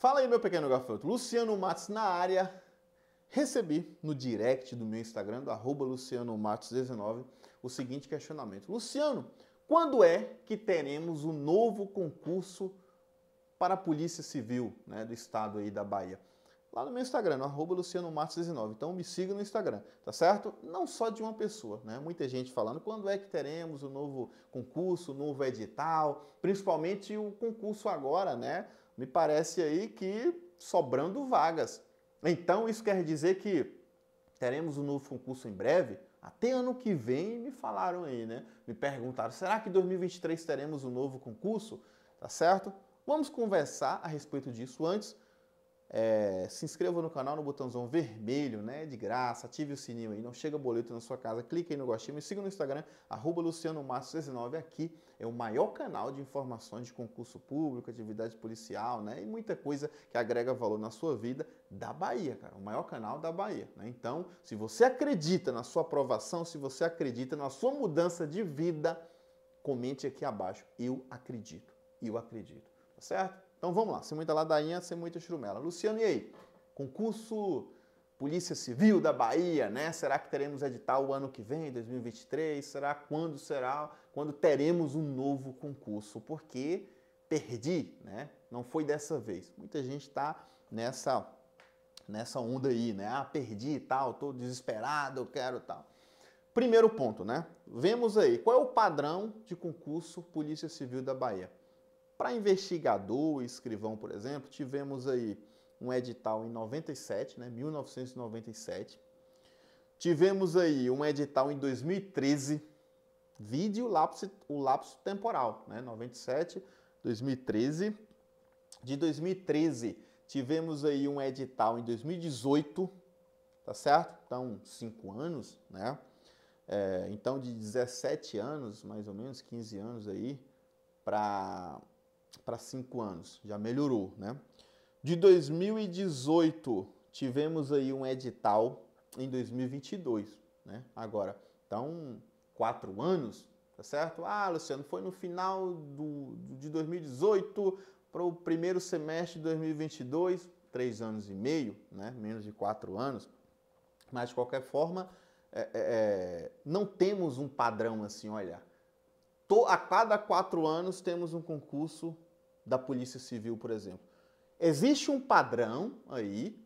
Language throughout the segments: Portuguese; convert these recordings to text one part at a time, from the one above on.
Fala aí, meu pequeno gafanhoto. Luciano Matos na área. Recebi no direct do meu Instagram, do arroba lucianomatos19, o seguinte questionamento. Luciano, quando é que teremos o um novo concurso para a Polícia Civil né, do estado aí da Bahia? Lá no meu Instagram, no arroba lucianomatos19. Então me siga no Instagram, tá certo? Não só de uma pessoa, né? Muita gente falando quando é que teremos o um novo concurso, o um novo edital, principalmente o concurso agora, né? me parece aí que sobrando vagas. Então isso quer dizer que teremos um novo concurso em breve? Até ano que vem me falaram aí, né? Me perguntaram: será que 2023 teremos um novo concurso? Tá certo? Vamos conversar a respeito disso antes é, se inscreva no canal no botãozão vermelho, né? De graça, ative o sininho aí, não chega boleto na sua casa, clique aí no gostinho, me siga no Instagram, arroba LucianoMassos19 aqui. É o maior canal de informações de concurso público, atividade policial, né? E muita coisa que agrega valor na sua vida da Bahia, cara. O maior canal da Bahia, né? Então, se você acredita na sua aprovação, se você acredita na sua mudança de vida, comente aqui abaixo. Eu acredito, eu acredito, tá certo? Então vamos lá, sem muita ladainha, sem muita churumela. Luciano, e aí? Concurso Polícia Civil da Bahia, né? Será que teremos edital o ano que vem, 2023? Será quando será? Quando teremos um novo concurso? Porque perdi, né? Não foi dessa vez. Muita gente está nessa nessa onda aí, né? Ah, perdi e tal, tô desesperado, eu quero tal. Primeiro ponto, né? Vemos aí qual é o padrão de concurso Polícia Civil da Bahia. Para investigador e escrivão, por exemplo, tivemos aí um edital em 97, né, 1997. Tivemos aí um edital em 2013, vide o lapso, o lapso temporal, né, 97, 2013. De 2013, tivemos aí um edital em 2018, tá certo? Então, cinco anos, né? É, então, de 17 anos, mais ou menos, 15 anos aí, para para cinco anos, já melhorou, né? De 2018 tivemos aí um edital em 2022, né? Agora, então, quatro anos, tá certo? Ah, Luciano, foi no final do, de 2018 para o primeiro semestre de 2022, três anos e meio, né? Menos de quatro anos. Mas, de qualquer forma, é, é, é não temos um padrão assim, olha, a cada quatro anos temos um concurso da Polícia Civil, por exemplo. Existe um padrão aí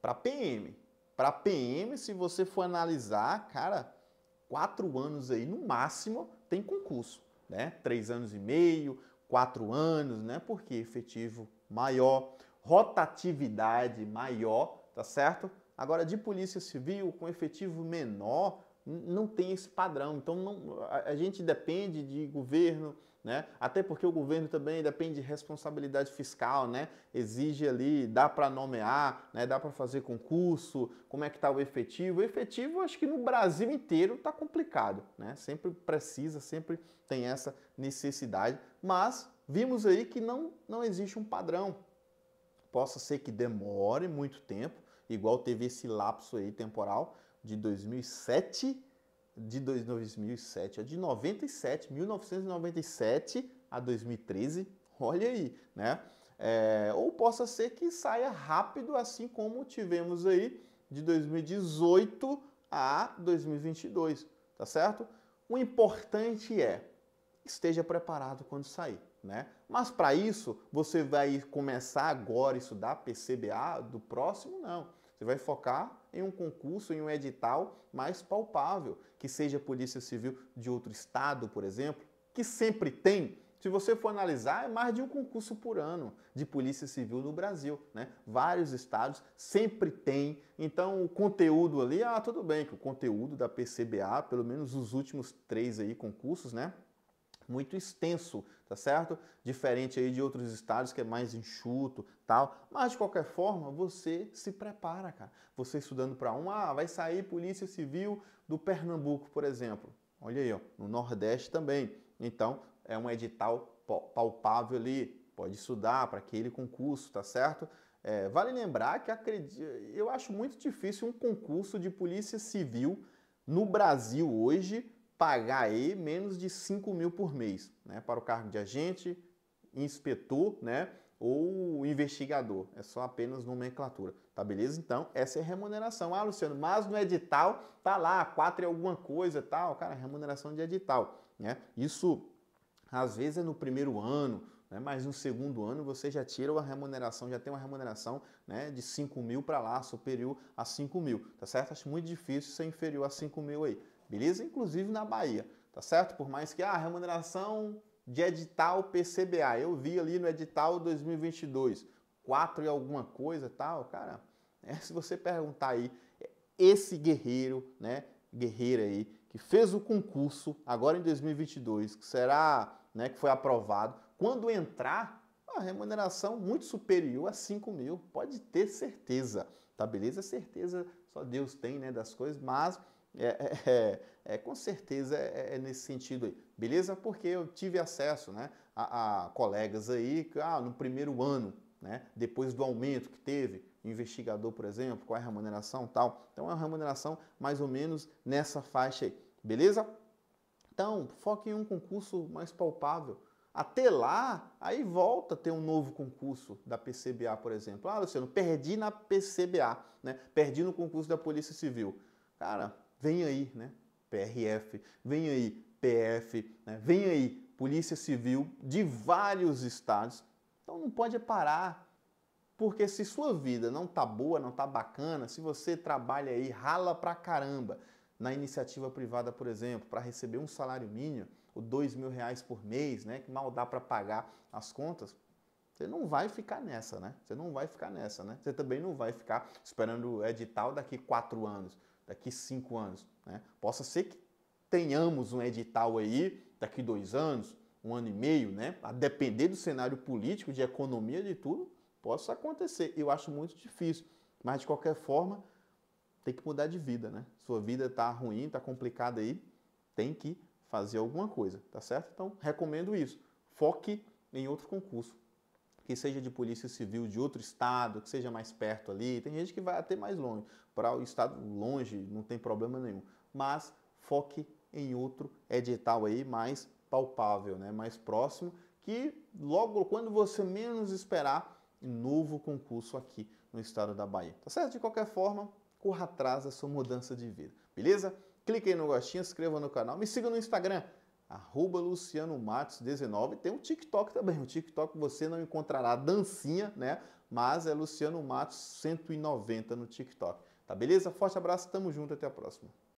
para PM. Para PM, se você for analisar, cara, quatro anos aí no máximo tem concurso, né? Três anos e meio, quatro anos, né? Porque efetivo maior, rotatividade maior, tá certo? Agora, de polícia civil, com efetivo menor, não tem esse padrão. Então, não, a, a gente depende de governo, né? Até porque o governo também depende de responsabilidade fiscal, né? Exige ali, dá para nomear, né? Dá para fazer concurso. Como é que está o efetivo? O efetivo, acho que no Brasil inteiro está complicado, né? Sempre precisa, sempre tem essa necessidade. Mas vimos aí que não não existe um padrão. Possa ser que demore muito tempo, igual teve esse lapso aí temporal de 2007 de 2007, a de 97, 1997 a 2013, olha aí, né? É, ou possa ser que saia rápido, assim como tivemos aí de 2018 a 2022, tá certo? O importante é esteja preparado quando sair, né? Mas para isso, você vai começar agora a estudar PCBA do próximo? Não. Você vai focar em um concurso, em um edital mais palpável, que seja a Polícia Civil de outro estado, por exemplo, que sempre tem se você for analisar, é mais de um concurso por ano de Polícia Civil no Brasil, né? Vários estados sempre tem. Então, o conteúdo ali, ah, tudo bem que o conteúdo da PCBA, pelo menos os últimos três aí concursos, né? muito extenso, tá certo? Diferente aí de outros estados que é mais enxuto, tal. Mas de qualquer forma, você se prepara, cara. Você estudando para um, ah, vai sair Polícia Civil do Pernambuco, por exemplo. Olha aí, ó, no Nordeste também. Então, é um edital palpável ali, pode estudar para aquele concurso, tá certo? É, vale lembrar que acredito, eu acho muito difícil um concurso de polícia civil no Brasil hoje pagar aí menos de 5 mil por mês né, para o cargo de agente, inspetor né, ou investigador. É só apenas nomenclatura, tá beleza? Então, essa é a remuneração. Ah, Luciano, mas no edital tá lá, 4 e alguma coisa tal. Cara, remuneração de edital. Né? Isso às vezes é no primeiro ano, né? mas no segundo ano você já tira uma remuneração, já tem uma remuneração né, de 5 mil para lá, superior a 5 mil, tá certo? Acho muito difícil ser inferior a 5 mil aí beleza? Inclusive na Bahia, tá certo? Por mais que a ah, remuneração de edital PCBA, eu vi ali no edital 2022, 4 e alguma coisa tal, cara, né? se você perguntar aí, esse guerreiro, né, guerreira aí, que fez o concurso agora em 2022, que será, né, que foi aprovado, quando entrar, a remuneração muito superior a 5 mil, pode ter certeza, tá beleza? Certeza só Deus tem, né, das coisas, mas é, é, é, é, com certeza é, é, é, nesse sentido aí, beleza? Porque eu tive acesso né, a, a colegas aí ah, no primeiro ano, né, depois do aumento que teve, investigador, por exemplo, qual é a remuneração tal. Então é uma remuneração mais ou menos nessa faixa aí, beleza? Então, foque em um concurso mais palpável. Até lá, aí volta a ter um novo concurso da PCBA, por exemplo. Ah, Luciano, perdi na PCBA, né? Perdi no concurso da Polícia Civil. Cara, Vem aí, né? PRF, vem aí PF, né? vem aí Polícia Civil de vários estados. Então não pode parar, porque se sua vida não tá boa, não tá bacana, se você trabalha aí, rala pra caramba na iniciativa privada, por exemplo, para receber um salário mínimo, ou dois mil reais por mês, né? Que mal dá para pagar as contas. Você não vai ficar nessa, né? Você não vai ficar nessa, né? Você também não vai ficar esperando o edital daqui quatro anos daqui cinco anos. Né? Possa ser que tenhamos um edital aí daqui dois anos, um ano e meio, né? A depender do cenário político, de economia, de tudo, possa acontecer. Eu acho muito difícil. Mas de qualquer forma, tem que mudar de vida, né? Sua vida está ruim, está complicada aí, tem que fazer alguma coisa, tá certo? Então, recomendo isso. Foque em outro concurso que seja de polícia civil de outro estado, que seja mais perto ali. Tem gente que vai até mais longe. Para o estado longe, não tem problema nenhum. Mas foque em outro edital aí mais palpável, né? mais próximo, que logo quando você menos esperar, novo concurso aqui no estado da Bahia. Tá certo? De qualquer forma, corra atrás da sua mudança de vida. Beleza? Clique aí no gostinho, inscreva no canal, me siga no Instagram, arroba Luciano Matos 19. Tem um TikTok também. O TikTok você não encontrará dancinha, né? Mas é Luciano Matos 190 no TikTok. Tá beleza? Forte abraço, tamo junto, até a próxima.